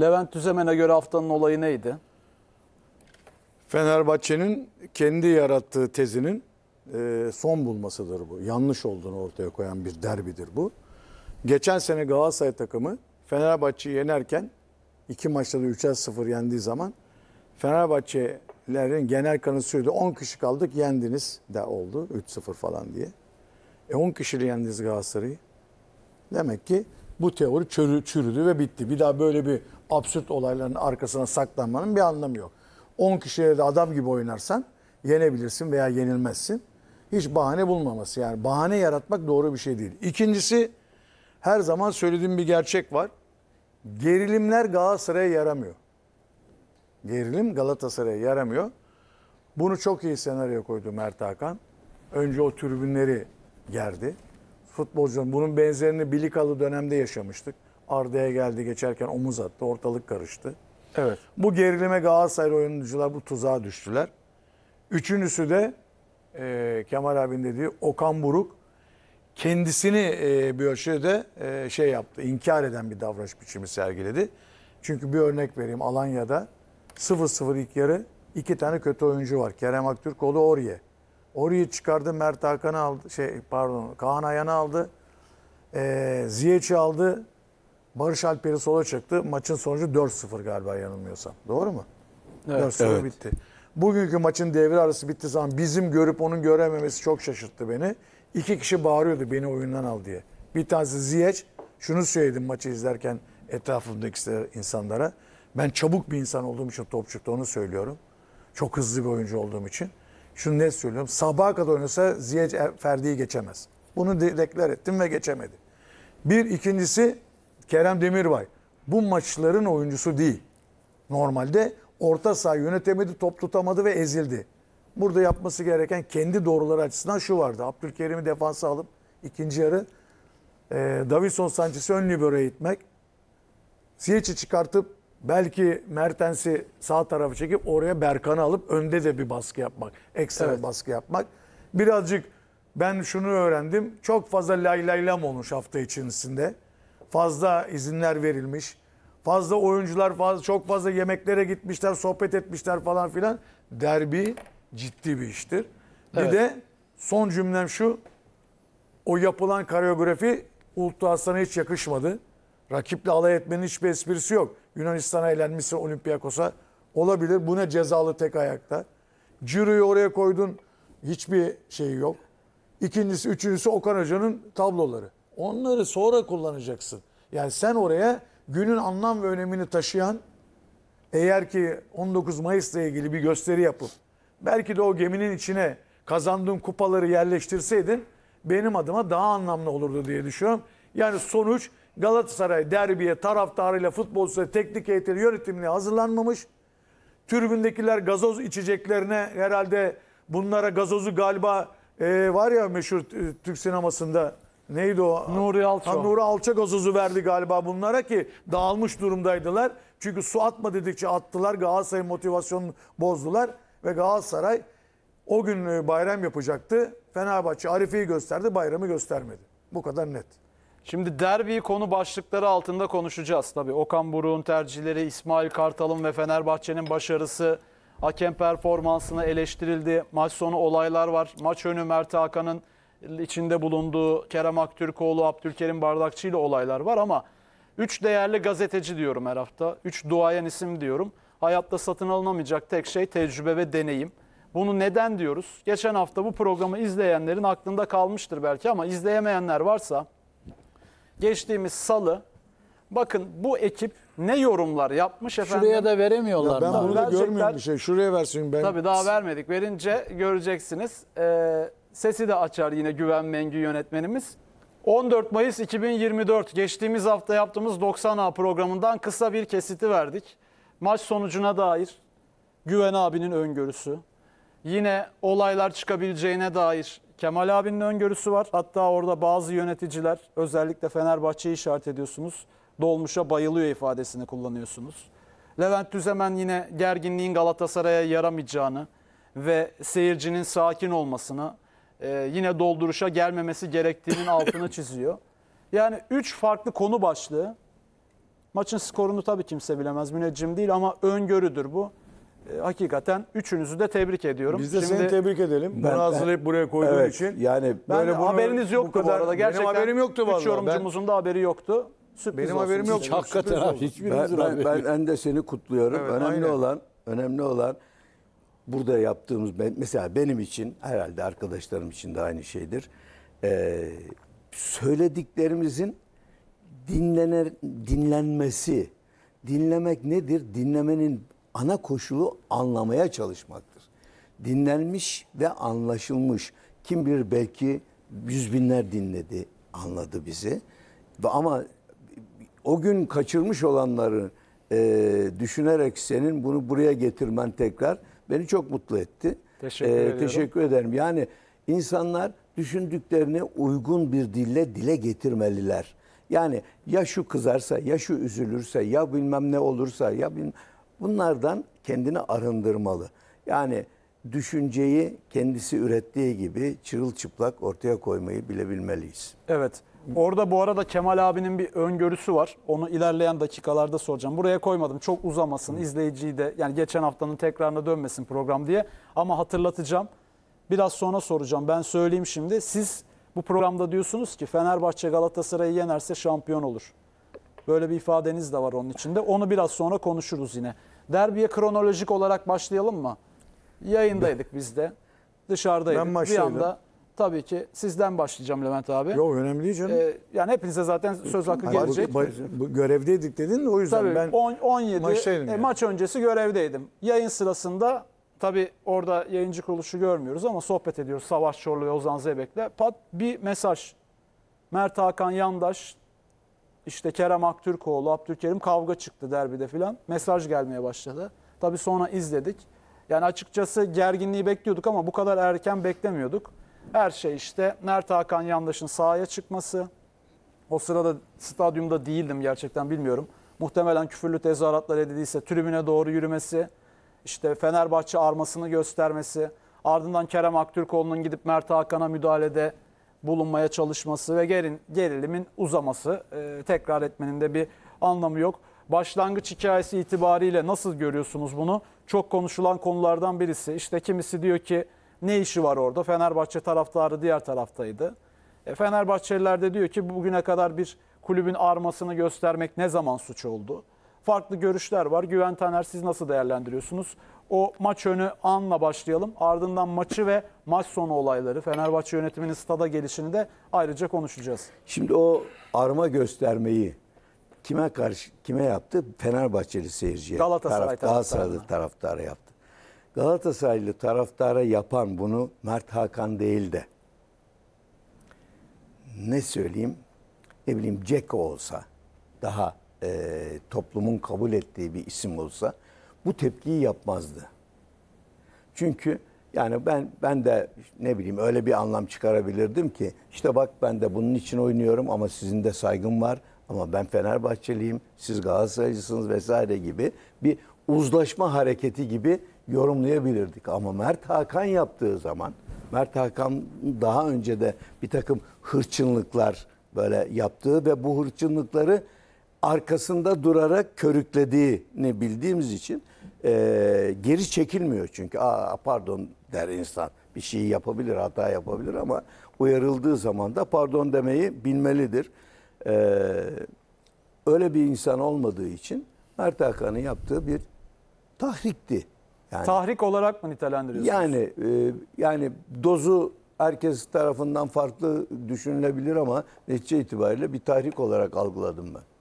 Levent Tüzemen'e göre haftanın olayı neydi? Fenerbahçe'nin kendi yarattığı tezinin e, son bulmasıdır bu. Yanlış olduğunu ortaya koyan bir derbidir bu. Geçen sene Galatasaray takımı Fenerbahçe'yi yenerken iki maçta da 3'er 0 yendiği zaman Fenerbahçelerin genel kanısıydı. 10 kişi kaldık yendiniz de oldu 3-0 falan diye. E 10 kişiyle yendiniz Galatasaray'ı. Demek ki bu teori çürüdü ve bitti. Bir daha böyle bir absürt olayların arkasına saklanmanın bir anlamı yok. 10 kişiye de adam gibi oynarsan yenebilirsin veya yenilmezsin. Hiç bahane bulmaması yani bahane yaratmak doğru bir şey değil. İkincisi her zaman söylediğim bir gerçek var. Gerilimler Galatasaray'a yaramıyor. Gerilim Galatasaray'a yaramıyor. Bunu çok iyi senaryo koydu Mert Hakan. Önce o tribünleri gerdi. Futbolcunun bunun benzerini Bilikalı dönemde yaşamıştık. Arda'ya geldi geçerken omuz attı. Ortalık karıştı. Evet. Bu gerilime Galatasaray oyuncular bu tuzağa düştüler. Üçüncüsü de e, Kemal abin dediği Okan Buruk kendisini e, bir ölçüde e, şey yaptı. inkar eden bir davranış biçimi sergiledi. Çünkü bir örnek vereyim. Alanya'da 0-0 ilk yarı iki tane kötü oyuncu var. Kerem Aktürkoğlu Orye. Orye çıkardı Mert Hakan'ı aldı. Şey pardon Kaan Ayan'ı aldı. E, Ziyeç'i aldı. Barış Alper'i sola çıktı. Maçın sonucu 4-0 galiba yanılmıyorsam. Doğru mu? Evet. 4-0 evet. bitti. Bugünkü maçın devre arası bitti zaman bizim görüp onun görememesi çok şaşırttı beni. İki kişi bağırıyordu beni oyundan al diye. Bir tanesi Ziyech. Şunu söyledim maçı izlerken etrafımdaki insanlara. Ben çabuk bir insan olduğum için topçukta onu söylüyorum. Çok hızlı bir oyuncu olduğum için. Şunu ne söylüyorum? Sabaha kadar oynasa Ziyech Ferdi'yi geçemez. Bunu deklar ettim ve geçemedi. Bir ikincisi Kerem Demirbay bu maçların oyuncusu değil. Normalde orta saha yönetemedi, top tutamadı ve ezildi. Burada yapması gereken kendi doğruları açısından şu vardı. Abdülkerim'i defansa alıp ikinci yarı e, Davison Sanchez'i ön libero'ya itmek. Siyeç'i çıkartıp belki Mertens'i sağ tarafa çekip oraya Berkan'ı alıp önde de bir baskı yapmak. Ekstra evet. baskı yapmak. Birazcık ben şunu öğrendim. Çok fazla lay lay lam olmuş hafta içerisinde fazla izinler verilmiş. Fazla oyuncular fazla çok fazla yemeklere gitmişler, sohbet etmişler falan filan. Derbi ciddi bir iştir. Evet. Bir de son cümlem şu. O yapılan koreografi Ulutlu Aslan'a hiç yakışmadı. Rakiple alay etmenin hiçbir esprisi yok. Yunanistan'a elenmişse Olympiakos'a. Olabilir. Bu ne cezalı tek ayakta. Ciro'yu oraya koydun. Hiçbir şey yok. İkincisi, üçüncüsü Okan Hoca'nın tabloları. Onları sonra kullanacaksın. Yani sen oraya günün anlam ve önemini taşıyan eğer ki 19 Mayıs'la ilgili bir gösteri yapıp belki de o geminin içine kazandığın kupaları yerleştirseydin benim adıma daha anlamlı olurdu diye düşünüyorum. Yani sonuç Galatasaray derbiye taraftarıyla futbolcuya teknik heyetleri yönetimine hazırlanmamış. Türbündekiler gazoz içeceklerine herhalde bunlara gazozu galiba e, var ya meşhur e, Türk sinemasında neydi o? Nuri Alçak. Nuri Alçak gazozu verdi galiba bunlara ki dağılmış durumdaydılar. Çünkü su atma dedikçe attılar. Galatasaray motivasyonunu bozdular. Ve Galatasaray o gün e, bayram yapacaktı. Fenerbahçe Arife'yi gösterdi, bayramı göstermedi. Bu kadar net. Şimdi derbi konu başlıkları altında konuşacağız. Tabii Okan Buruk'un tercihleri, İsmail Kartal'ın ve Fenerbahçe'nin başarısı, hakem performansına eleştirildi. Maç sonu olaylar var. Maç önü Mert Hakan'ın içinde bulunduğu Kerem Aktürkoğlu, Abdülkerim Bardakçı ile olaylar var ama üç değerli gazeteci diyorum her hafta. üç duayen isim diyorum. Hayatta satın alınamayacak tek şey tecrübe ve deneyim. Bunu neden diyoruz? Geçen hafta bu programı izleyenlerin aklında kalmıştır belki ama izleyemeyenler varsa geçtiğimiz salı bakın bu ekip ne yorumlar yapmış efendim. Şuraya da veremiyorlar. Ya ben mı? bunu da görmüyorum bir şey. Şuraya versin ben. Tabii daha vermedik. Verince göreceksiniz. Ee, sesi de açar yine Güven Mengü yönetmenimiz. 14 Mayıs 2024 geçtiğimiz hafta yaptığımız 90A programından kısa bir kesiti verdik. Maç sonucuna dair Güven abinin öngörüsü. Yine olaylar çıkabileceğine dair Kemal abinin öngörüsü var. Hatta orada bazı yöneticiler özellikle Fenerbahçe'yi işaret ediyorsunuz. Dolmuş'a bayılıyor ifadesini kullanıyorsunuz. Levent Düzemen yine gerginliğin Galatasaray'a yaramayacağını ve seyircinin sakin olmasını e, yine dolduruşa gelmemesi gerektiğinin altını çiziyor. Yani 3 farklı konu başlığı. Maçın skorunu tabii kimse bilemez. Müneccim değil ama öngörüdür bu. E, hakikaten üçünüzü de tebrik ediyorum. Biz de Şimdi, seni tebrik edelim. Ben, bunu hazırlayıp buraya koyduğun evet, için. Yani böyle ben, bunu, haberiniz yoktu bu, kadar, bu arada. Gerçekten benim haberim yoktu vallahi. Üç yorumcumuzun da haberi yoktu. Sürpriz benim haberim yok. Hakikaten abi. Ben, ben, ben, ben de seni kutluyorum. Evet, önemli aynen. olan önemli olan burada yaptığımız mesela benim için herhalde arkadaşlarım için de aynı şeydir. Ee, söylediklerimizin dinlener dinlenmesi. Dinlemek nedir? Dinlemenin ana koşulu anlamaya çalışmaktır. Dinlenmiş ve anlaşılmış. Kim bilir belki yüz binler dinledi, anladı bizi. Ama o gün kaçırmış olanları e, düşünerek senin bunu buraya getirmen tekrar beni çok mutlu etti. Teşekkür, ee, teşekkür ederim. Yani insanlar düşündüklerini uygun bir dille dile getirmeliler. Yani ya şu kızarsa, ya şu üzülürse, ya bilmem ne olursa, ya bin bunlardan kendini arındırmalı. Yani düşünceyi kendisi ürettiği gibi çırılçıplak ortaya koymayı bilebilmeliyiz. Evet. Orada bu arada Kemal abinin bir öngörüsü var. Onu ilerleyen dakikalarda soracağım. Buraya koymadım. Çok uzamasın. izleyiciyi de yani geçen haftanın tekrarına dönmesin program diye. Ama hatırlatacağım. Biraz sonra soracağım. Ben söyleyeyim şimdi. Siz bu programda diyorsunuz ki Fenerbahçe Galatasaray'ı yenerse şampiyon olur. Böyle bir ifadeniz de var onun içinde. Onu biraz sonra konuşuruz yine. Derbiye kronolojik olarak başlayalım mı? Yayındaydık biz de. Dışarıdaydık. Ben başlayayım. bir anda Tabii ki sizden başlayacağım Levent abi. Yok önemli değil canım. Ee, yani hepinize zaten söz hakkı Hayır, gelecek. Bu, bu, görevdeydik dedin o yüzden tabii, ben 10 17 maçtaydım. E, yani. Maç öncesi görevdeydim. Yayın sırasında tabii orada yayıncı kuruluşu görmüyoruz ama sohbet ediyoruz Savaş Çorlu ve Ozan Zeybekle. Pat bir mesaj. Mert Hakan Yandaş, işte Kerem Aktürkoğlu, Abdülkerim kavga çıktı derbide filan. Mesaj gelmeye başladı. Tabii sonra izledik. Yani açıkçası gerginliği bekliyorduk ama bu kadar erken beklemiyorduk. Her şey işte Mert Hakan Yandaş'ın sahaya çıkması. O sırada stadyumda değildim gerçekten bilmiyorum. Muhtemelen küfürlü tezahüratlar edildiyse tribüne doğru yürümesi, işte Fenerbahçe armasını göstermesi, ardından Kerem Aktürkoğlu'nun gidip Mert Hakan'a müdahalede bulunmaya çalışması ve gerin, gerilimin uzaması e, tekrar etmenin de bir anlamı yok. Başlangıç hikayesi itibariyle nasıl görüyorsunuz bunu? Çok konuşulan konulardan birisi. İşte kimisi diyor ki ne işi var orada? Fenerbahçe taraftarı diğer taraftaydı. E, Fenerbahçeliler de diyor ki bugüne kadar bir kulübün armasını göstermek ne zaman suç oldu? Farklı görüşler var. Güven Taner siz nasıl değerlendiriyorsunuz? O maç önü anla başlayalım. Ardından maçı ve maç sonu olayları, Fenerbahçe yönetiminin stada gelişini de ayrıca konuşacağız. Şimdi o arma göstermeyi kime karşı kime yaptı? Fenerbahçeli seyirciye. Galatasaray taraf, taraftarı. Galatasaray taraftarı yaptı. Galatasaraylı taraftara yapan bunu Mert Hakan değil de ne söyleyeyim ne bileyim Jack olsa daha e, toplumun kabul ettiği bir isim olsa bu tepkiyi yapmazdı. Çünkü yani ben ben de ne bileyim öyle bir anlam çıkarabilirdim ki işte bak ben de bunun için oynuyorum ama sizin de saygım var ama ben Fenerbahçeliyim, siz Galatasaraylısınız vesaire gibi bir uzlaşma hareketi gibi yorumlayabilirdik. Ama Mert Hakan yaptığı zaman Mert Hakan daha önce de bir takım hırçınlıklar böyle yaptığı ve bu hırçınlıkları arkasında durarak körüklediğini bildiğimiz için e, geri çekilmiyor çünkü. Aa, pardon der insan. Bir şeyi yapabilir, hata yapabilir ama uyarıldığı zaman da pardon demeyi bilmelidir. E, öyle bir insan olmadığı için Mert Hakan'ın yaptığı bir tahrikti. Yani, Tahrik olarak mı nitelendiriyorsunuz? Yani e, yani dozu herkes tarafından farklı düşünülebilir ama netice itibariyle bir tahrik olarak algıladım ben.